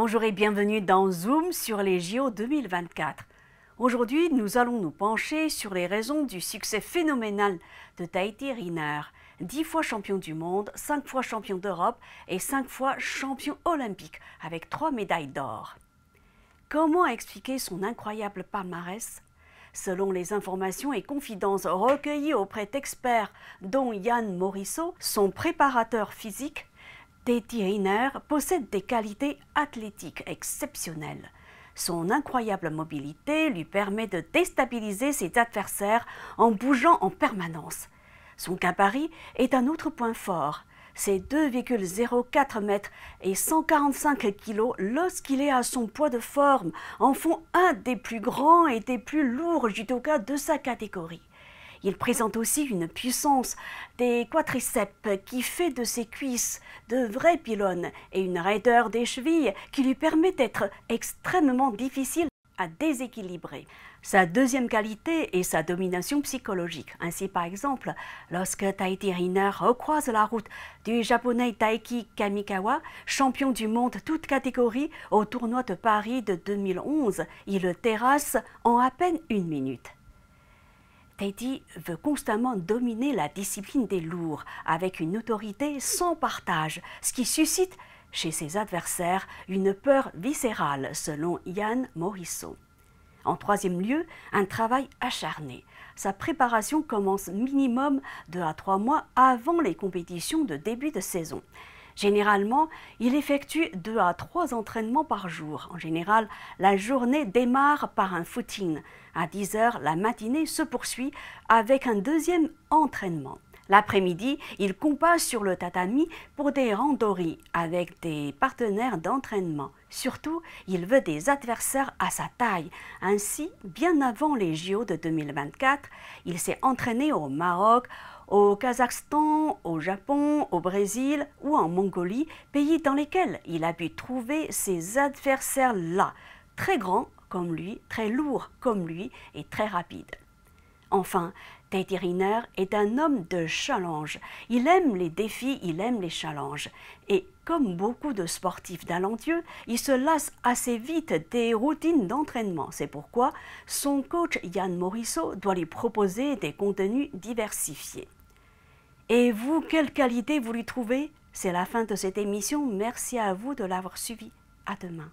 Bonjour et bienvenue dans Zoom sur les JO 2024. Aujourd'hui, nous allons nous pencher sur les raisons du succès phénoménal de Tahiti Riner, dix fois champion du monde, cinq fois champion d'Europe et cinq fois champion olympique avec trois médailles d'or. Comment expliquer son incroyable palmarès Selon les informations et confidences recueillies auprès d'experts, dont Yann Morisseau, son préparateur physique, Teddy possède des qualités athlétiques exceptionnelles. Son incroyable mobilité lui permet de déstabiliser ses adversaires en bougeant en permanence. Son gabarit est un autre point fort. Ses 2,04 mètres et 145 kg lorsqu'il est à son poids de forme en font un des plus grands et des plus lourds judokas de sa catégorie. Il présente aussi une puissance des quadriceps qui fait de ses cuisses de vrais pylônes et une raideur des chevilles qui lui permet d'être extrêmement difficile à déséquilibrer. Sa deuxième qualité est sa domination psychologique. Ainsi, par exemple, lorsque Tahiti Riner recroise la route du japonais Taiki Kamikawa, champion du monde toute catégorie au tournoi de Paris de 2011, il le terrasse en à peine une minute. Teddy veut constamment dominer la discipline des lourds avec une autorité sans partage, ce qui suscite chez ses adversaires une peur viscérale, selon Yann Morisseau. En troisième lieu, un travail acharné. Sa préparation commence minimum deux à trois mois avant les compétitions de début de saison. Généralement, il effectue 2 à 3 entraînements par jour. En général, la journée démarre par un footing. À 10 heures, la matinée se poursuit avec un deuxième entraînement. L'après-midi, il compasse sur le tatami pour des randori avec des partenaires d'entraînement. Surtout, il veut des adversaires à sa taille. Ainsi, bien avant les JO de 2024, il s'est entraîné au Maroc, au Kazakhstan, au Japon, au Brésil ou en Mongolie, pays dans lesquels il a pu trouver ses adversaires là, très grands comme lui, très lourds comme lui et très rapides enfin Riner est un homme de challenge. Il aime les défis, il aime les challenges. Et comme beaucoup de sportifs talentueux, il se lasse assez vite des routines d'entraînement. C'est pourquoi son coach Yann Morisseau doit lui proposer des contenus diversifiés. Et vous, quelle qualité vous lui trouvez C'est la fin de cette émission. Merci à vous de l'avoir suivi. À demain.